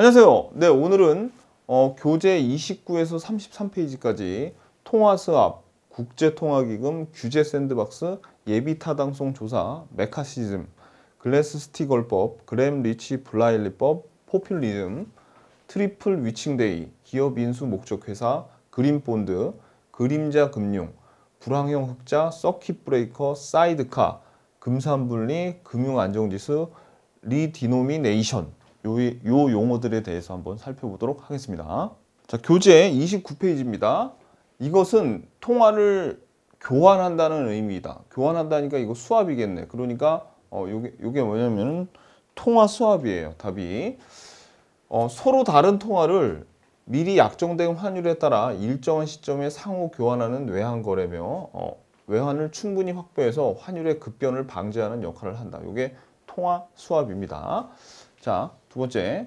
안녕하세요. 네, 오늘은 어, 교재 29에서 33페이지까지 통화수압 국제통화기금, 규제 샌드박스, 예비타당성 조사, 메카시즘, 글래스스티걸법, 그램리치 블라일리법, 포퓰리즘, 트리플 위칭데이, 기업 인수 목적 회사, 그린본드, 그림자 금융, 불황형 흑자, 서킷 브레이커, 사이드카, 금산분리, 금융안정지수, 리디노미네이션 요, 요 용어들에 대해서 한번 살펴보도록 하겠습니다. 자, 교재 29페이지입니다. 이것은 통화를 교환한다는 의미이다. 교환한다니까 이거 수합이겠네. 그러니까 어, 요게, 요게 뭐냐면 통화 수합이에요. 답이. 어, 서로 다른 통화를 미리 약정된 환율에 따라 일정한 시점에 상호 교환하는 외환 거래며 어, 외환을 충분히 확보해서 환율의 급변을 방지하는 역할을 한다. 이게 통화 수합입니다. 자, 두 번째.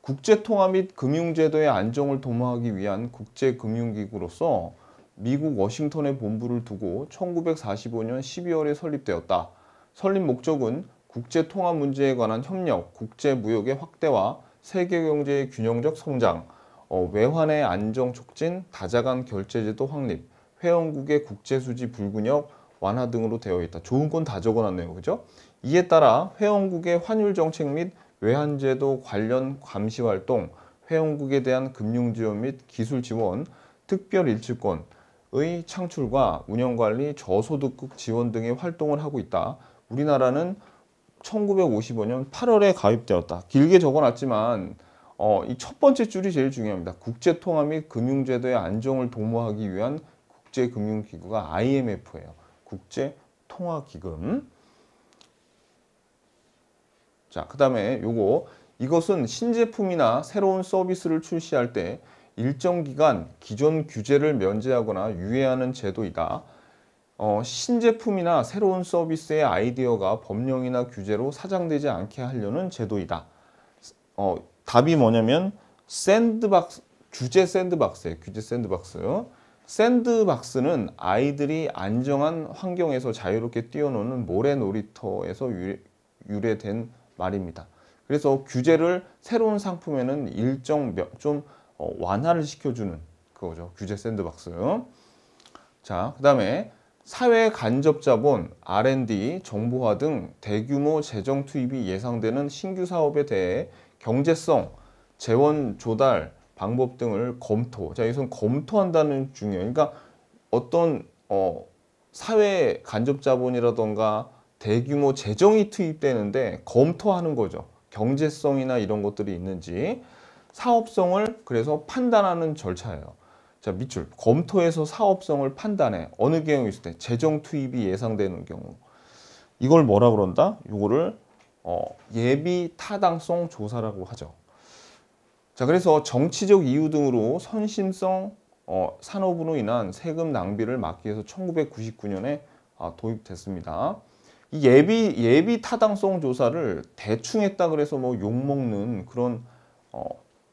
국제통화 및 금융제도의 안정을 도모하기 위한 국제금융기구로서 미국 워싱턴의 본부를 두고 1945년 12월에 설립되었다. 설립 목적은 국제통화 문제에 관한 협력, 국제무역의 확대와 세계경제의 균형적 성장, 어, 외환의 안정 촉진, 다자간 결제제도 확립, 회원국의 국제수지 불균형 완화 등으로 되어 있다. 좋은 건 다 적어놨네요. 그죠? 이에 따라 회원국의 환율 정책 및 외환제도 관련 감시 활동, 회원국에 대한 금융 지원 및 기술 지원, 특별 일치권의 창출과 운영관리, 저소득국 지원 등의 활동을 하고 있다. 우리나라는 1955년 8월에 가입되었다. 길게 적어놨지만 어, 이 첫 번째 줄이 제일 중요합니다. 국제통화 및 금융제도의 안정을 도모하기 위한 국제금융기구가 IMF예요. 국제통화기금. 자, 그 다음에 요거 이것은 신제품이나 새로운 서비스를 출시할 때 일정 기간 기존 규제를 면제하거나 유예하는 제도이다. 어, 신제품이나 새로운 서비스의 아이디어가 법령이나 규제로 사장되지 않게 하려는 제도이다. 어, 답이 뭐냐면 샌드박스, 규제 샌드박스예요. 규제 샌드박스. 샌드박스는 아이들이 안정한 환경에서 자유롭게 뛰어노는 모래 놀이터에서 유래, 유래된 말입니다. 그래서 규제를 새로운 상품에는 일정 몇좀 어, 완화를 시켜주는 그거죠. 규제 샌드박스. 자, 그 다음에 사회 간접 자본, R&D, 정보화 등 대규모 재정 투입이 예상되는 신규 사업에 대해 경제성, 재원 조달 방법 등을 검토. 자, 여기서 검토한다는 중요해요. 그러니까 어떤 어, 사회 간접 자본이라던가 대규모 재정이 투입되는데 검토하는 거죠. 경제성이나 이런 것들이 있는지 사업성을 그래서 판단하는 절차예요. 자 밑줄 검토해서 사업성을 판단해 어느 경우 있을 때 재정 투입이 예상되는 경우 이걸 뭐라 그런다? 이거를 어, 예비 타당성 조사라고 하죠. 자 그래서 정치적 이유 등으로 선심성 어, 산업으로 인한 세금 낭비를 막기 위해서 1999년에 아, 도입됐습니다. 이 예비 예비 타당성 조사를 대충 했다 그래서 뭐 욕먹는 그런 어,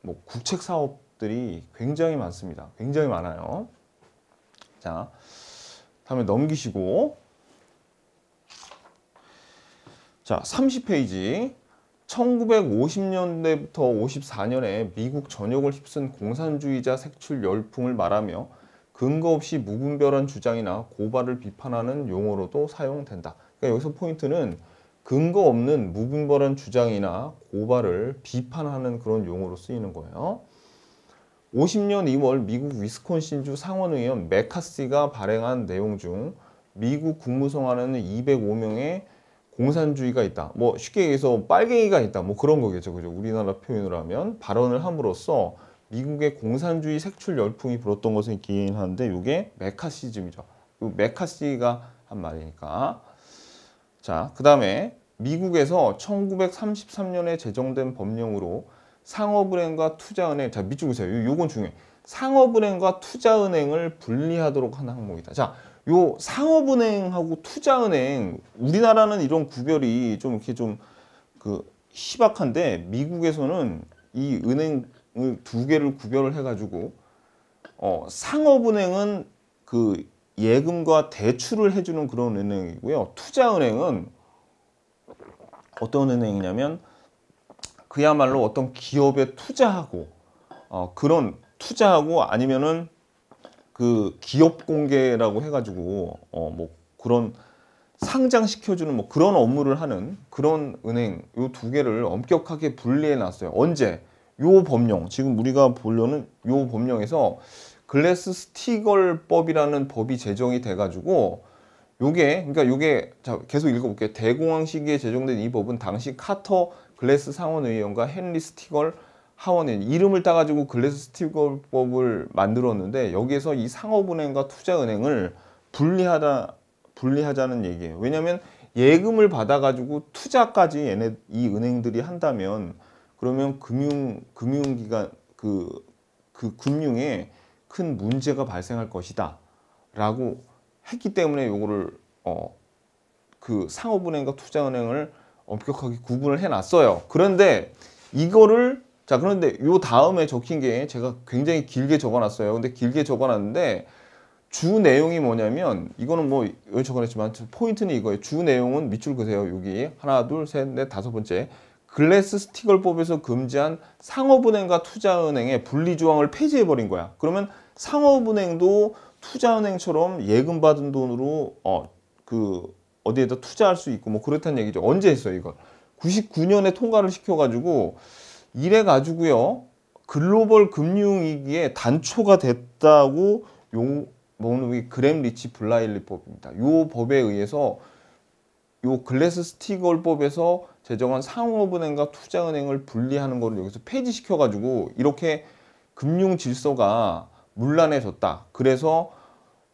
뭐 국책 사업들이 굉장히 많습니다. 굉장히 많아요. 자, 다음에 넘기시고 자, 30페이지 1950년대부터 54년에 미국 전역을 휩쓴 공산주의자 색출 열풍을 말하며 근거 없이 무분별한 주장이나 고발을 비판하는 용어로도 사용된다. 그러니까 여기서 포인트는 근거 없는 무분별한 주장이나 고발을 비판하는 그런 용어로 쓰이는 거예요. 50년 2월 미국 위스콘신주 상원의원 메카시가 발행한 내용 중 미국 국무성 안에는 205명의 공산주의가 있다. 뭐 쉽게 얘기해서 빨갱이가 있다. 뭐 그런 거겠죠. 그죠? 우리나라 표현으로 하면 발언을 함으로써 미국의 공산주의 색출 열풍이 불었던 것은 있긴 한데 이게 메카시즘이죠. 메카시가 그 한 말이니까. 자, 그 다음에 미국에서 1933년에 제정된 법령으로 상업은행과 투자은행, 자, 밑줄 보세요. 요, 건 중요해. 상업은행과 투자은행을 분리하도록 한 항목이다. 자, 요 상업은행하고 투자은행, 우리나라는 이런 구별이 좀 이렇게 좀 그 희박한데 미국에서는 이 은행을 두 개를 구별을 해가지고 어, 상업은행은 그 예금과 대출을 해주는 그런 은행이고요. 투자은행은 어떤 은행이냐면 그야말로 어떤 기업에 투자하고 어, 그런 투자하고 아니면은 그 기업 공개라고 해가지고 어, 뭐 그런 상장시켜주는 뭐 그런 업무를 하는 그런 은행 요 두 개를 엄격하게 분리해 놨어요. 언제? 요 법령 지금 우리가 보려는 요 법령에서 글래스 스티걸법이라는 법이 제정이 돼가지고 요게 그러니까 요게 자 계속 읽어볼게요. 대공황 시기에 제정된 이 법은 당시 카터 글래스 상원의원과 헨리 스티걸 하원인 이름을 따가지고 글래스 스티걸법을 만들었는데 여기에서 이 상업은행과 투자은행을 분리하다 분리하자는 얘기예요. 왜냐하면 예금을 받아가지고 투자까지 얘네 이 은행들이 한다면 그러면 금융 금융기관 그그 그 금융에 큰 문제가 발생할 것이다 라고 했기 때문에 요거를 어, 그 상업은행과 투자은행을 엄격하게 구분을 해놨어요 그런데 이거를 자 그런데 요 다음에 적힌 게 제가 굉장히 길게 적어놨어요 근데 길게 적어놨는데 주 내용이 뭐냐면 이거는 뭐 여기 적어놨지만 포인트는 이거예요 주 내용은 밑줄 그세요 여기 하나 둘셋넷 다섯 번째 글래스 스티을법에서 금지한 상업은행과 투자은행의 분리조항을 폐지해버린 거야. 그러면 상업은행도 투자은행처럼 예금 받은 돈으로 어, 그 어디에다 투자할 수 있고 뭐 그렇다는 얘기죠. 언제 했어요 이걸? 99년에 통과를 시켜가지고 이래가지고요. 글로벌 금융위기에 단초가 됐다고 용, 뭐는 그램 리치 블라일리 법입니다. 요 법에 의해서 요 글래스 스티걸법에서 재정은 상업은행과 투자은행을 분리하는 것을 여기서 폐지시켜가지고 이렇게 금융 질서가 문란해졌다. 그래서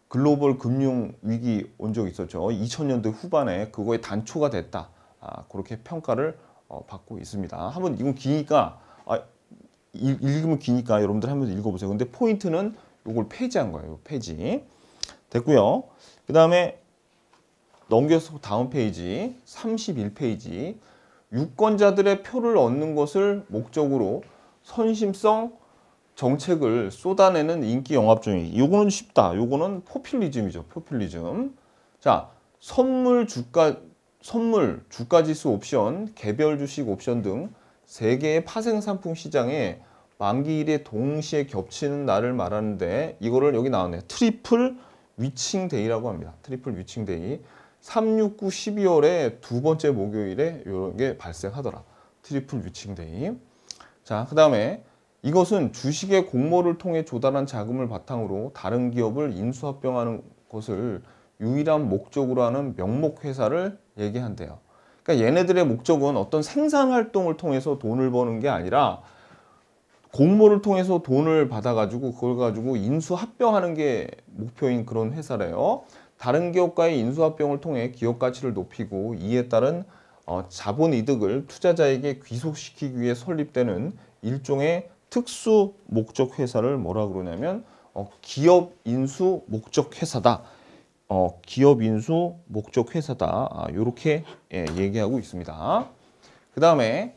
글로벌 금융 위기 온 적이 있었죠. 2000년대 후반에 그거의 단초가 됐다. 아, 그렇게 평가를 어, 받고 있습니다. 한번 이건 기니까 아, 읽, 읽으면 기니까 여러분들 한번 읽어보세요. 근데 포인트는 이걸 폐지한 거예요. 폐지 됐고요. 그 다음에 넘겨서 다음 페이지 31페이지 유권자들의 표를 얻는 것을 목적으로 선심성 정책을 쏟아내는 인기 영합주의 이거는 쉽다. 이거는 포퓰리즘이죠. 포퓰리즘. 자, 선물 주가 선물 주가 지수 옵션, 개별 주식 옵션 등 세 개의 파생 상품 시장에 만기일에 동시에 겹치는 날을 말하는데 이거를 여기 나왔네요. 트리플 위칭데이라고 합니다. 트리플 위칭데이. 3, 6, 9, 12월에 두 번째 목요일에 이런 게 발생하더라. 트리플 위칭데이. 자, 그 다음에 이것은 주식의 공모를 통해 조달한 자금을 바탕으로 다른 기업을 인수합병하는 것을 유일한 목적으로 하는 명목회사를 얘기한대요. 그러니까 얘네들의 목적은 어떤 생산활동을 통해서 돈을 버는 게 아니라 공모를 통해서 돈을 받아가지고 그걸 가지고 인수합병하는 게 목표인 그런 회사래요. 다른 기업과의 인수합병을 통해 기업 가치를 높이고 이에 따른 어, 자본 이득을 투자자에게 귀속시키기 위해 설립되는 일종의 특수 목적 회사를 뭐라 그러냐면 어, 기업 인수 목적 회사다. 어, 기업 인수 목적 회사다. 이렇게 아, 예, 얘기하고 있습니다. 그 다음에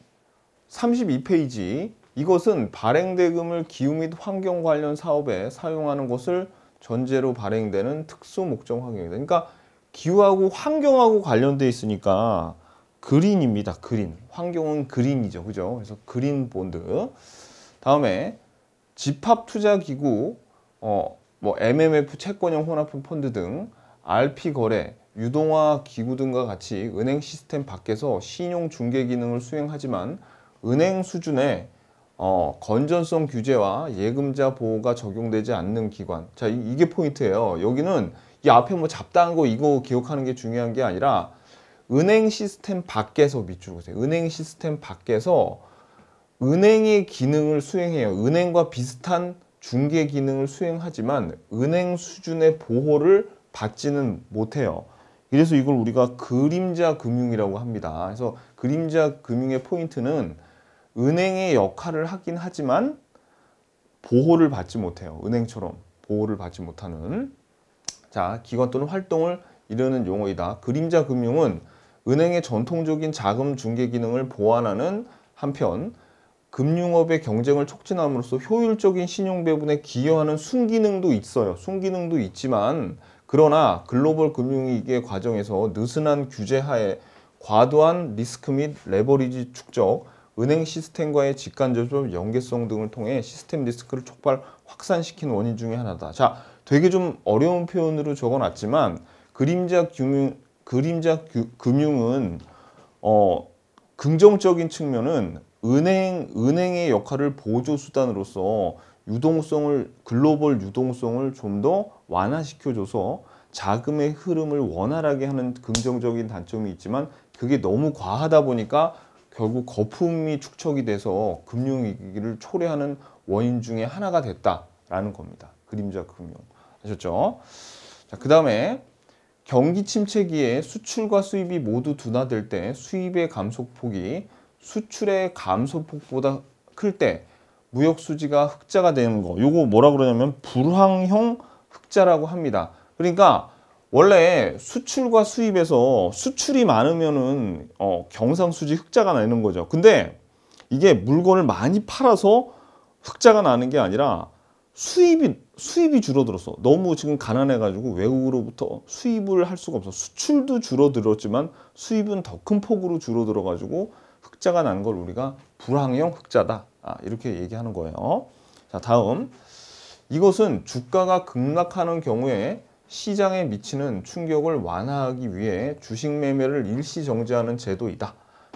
32페이지 이것은 발행 대금을 기후 및 환경 관련 사업에 사용하는 것을 전제로 발행되는 특수 목적 환경이다. 그러니까 기후하고 환경하고 관련돼 있으니까 그린입니다. 그린. 환경은 그린이죠. 그죠? 그래서 그린 본드. 다음에 집합 투자 기구 어, 뭐 MMF 채권형 혼합형 펀드 등 RP 거래, 유동화 기구 등과 같이 은행 시스템 밖에서 신용 중개 기능을 수행하지만 은행 수준의 어, 건전성 규제와 예금자 보호가 적용되지 않는 기관. 자, 이, 게 포인트예요. 여기는 이 앞에 뭐 잡다한 거 이거 기억하는 게 중요한 게 아니라 은행 시스템 밖에서 밑줄 보세요. 은행 시스템 밖에서 은행의 기능을 수행해요. 은행과 비슷한 중개 기능을 수행하지만 은행 수준의 보호를 받지는 못해요. 그래서 이걸 우리가 그림자 금융이라고 합니다. 그래서 그림자 금융의 포인트는 은행의 역할을 하긴 하지만 보호를 받지 못해요. 은행처럼 보호를 받지 못하는 자 기관 또는 활동을 이루는 용어이다. 그림자 금융은 은행의 전통적인 자금 중개 기능을 보완하는 한편 금융업의 경쟁을 촉진함으로써 효율적인 신용 배분에 기여하는 순기능도 있어요. 순기능도 있지만 그러나 글로벌 금융위기의 과정에서 느슨한 규제하에 과도한 리스크 및 레버리지 축적, 은행 시스템과의 직간접적 연계성 등을 통해 시스템 리스크를 촉발 확산시킨 원인 중의 하나다. 자, 되게 좀 어려운 표현으로 적어놨지만 그림자 금융 그림자 규, 금융은 어 긍정적인 측면은 은행 은행의 역할을 보조 수단으로서 유동성을 글로벌 유동성을 좀 더 완화시켜줘서 자금의 흐름을 원활하게 하는 긍정적인 단점이 있지만 그게 너무 과하다 보니까 결국 거품이 축적이 돼서 금융위기를 초래하는 원인 중에 하나가 됐다라는 겁니다. 그림자 금융. 아셨죠? 자, 그 다음에 경기 침체기에 수출과 수입이 모두 둔화될 때 수입의 감소폭이 수출의 감소폭보다 클 때 무역수지가 흑자가 되는 거. 요거 뭐라 그러냐면 불황형 흑자라고 합니다. 그러니까 원래 수출과 수입에서 수출이 많으면은 어, 경상수지 흑자가 나는 거죠. 근데 이게 물건을 많이 팔아서 흑자가 나는 게 아니라 수입이 수입이 줄어들었어. 너무 지금 가난해가지고 외국으로부터 수입을 할 수가 없어. 수출도 줄어들었지만 수입은 더 큰 폭으로 줄어들어가지고 흑자가 난 걸 우리가 불황형 흑자다. 아, 이렇게 얘기하는 거예요. 자, 다음. 이것은 주가가 급락하는 경우에 시장에 미치는 충격을 완화하기 위해 주식 매매를 일시 정지하는 제도이다.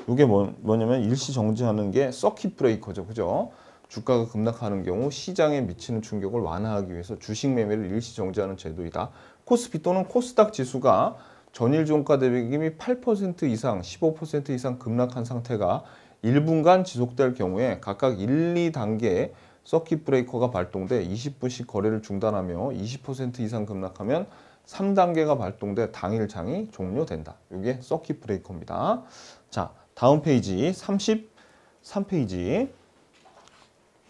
이게 뭐, 뭐냐면 일시 정지하는 게 서킷 브레이커죠. 그죠? 주가가 급락하는 경우 시장에 미치는 충격을 완화하기 위해서 주식 매매를 일시 정지하는 제도이다. 코스피 또는 코스닥 지수가 전일 종가 대비금이 8% 이상, 15% 이상 급락한 상태가 1분간 지속될 경우에 각각 1, 2단계 서킷 브레이커가 발동돼 20분씩 거래를 중단하며 20% 이상 급락하면 3단계가 발동돼 당일 장이 종료된다. 이게 서킷 브레이커입니다. 자, 다음 페이지 33페이지.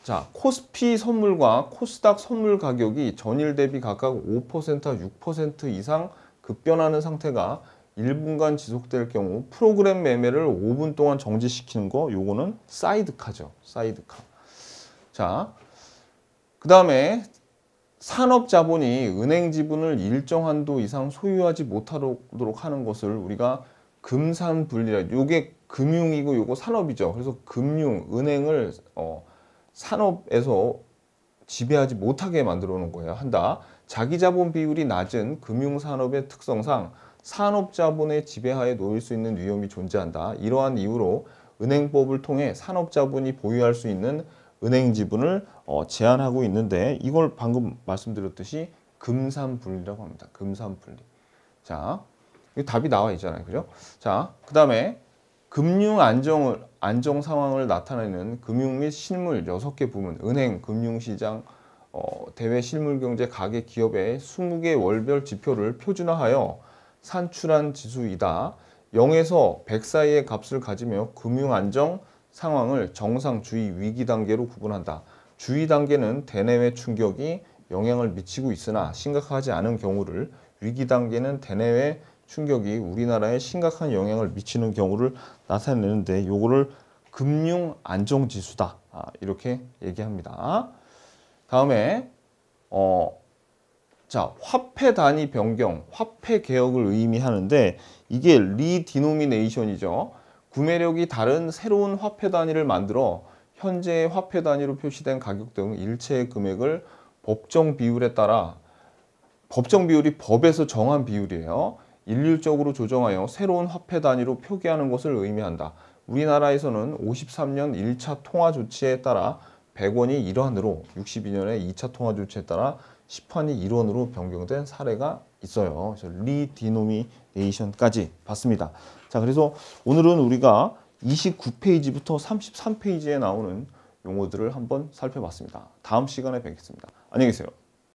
자, 코스피 선물과 코스닥 선물 가격이 전일 대비 각각 5 6% 이상 급변하는 상태가 1분간 지속될 경우 프로그램 매매를 5분 동안 정지시키는 거 요거는 사이드카죠. 사이드카. 자, 그 다음에 산업자본이 은행 지분을 일정 한도 이상 소유하지 못하도록 하는 것을 우리가 금산분리라 요게 금융이고 요거 산업이죠. 그래서 금융, 은행을 어, 산업에서 지배하지 못하게 만들어 놓은 거예요. 한다. 자기 자본 비율이 낮은 금융산업의 특성상 산업자본의 지배하에 놓일 수 있는 위험이 존재한다. 이러한 이유로 은행법을 통해 산업자본이 보유할 수 있는 은행 지분을 어, 제한하고 있는데 이걸 방금 말씀드렸듯이 금산분리라고 합니다. 금산분리. 자, 이 답이 나와 있잖아요. 그죠? 자, 그 다음에 금융 안정을, 안정 상황을 나타내는 금융 및 실물 6개 부문, 은행, 금융시장, 어, 대외 실물경제 가계 기업의 20개 월별 지표를 표준화하여 산출한 지수이다. 0에서 100 사이의 값을 가지며 금융 안정, 상황을 정상주의 위기 단계로 구분한다. 주의 단계는 대내외 충격이 영향을 미치고 있으나 심각하지 않은 경우를 위기 단계는 대내외 충격이 우리나라에 심각한 영향을 미치는 경우를 나타내는데 요거를 금융 안정 지수다 아, 이렇게 얘기합니다. 다음에 어, 자 화폐 단위 변경, 화폐 개혁을 의미하는데 이게 리디노미네이션이죠. 구매력이 다른 새로운 화폐 단위를 만들어 현재의 화폐 단위로 표시된 가격 등 일체의 금액을 법정 비율에 따라 법정 비율이 법에서 정한 비율이에요. 일률적으로 조정하여 새로운 화폐 단위로 표기하는 것을 의미한다. 우리나라에서는 53년 1차 통화 조치에 따라 100원이 1원으로 62년에 2차 통화 조치에 따라 10환이 1원으로 변경된 사례가 있어요. 그래서 리디노미네이션까지 봤습니다. 자, 그래서 오늘은 우리가 29페이지부터 33페이지에 나오는 용어들을 한번 살펴봤습니다. 다음 시간에 뵙겠습니다. 안녕히 계세요.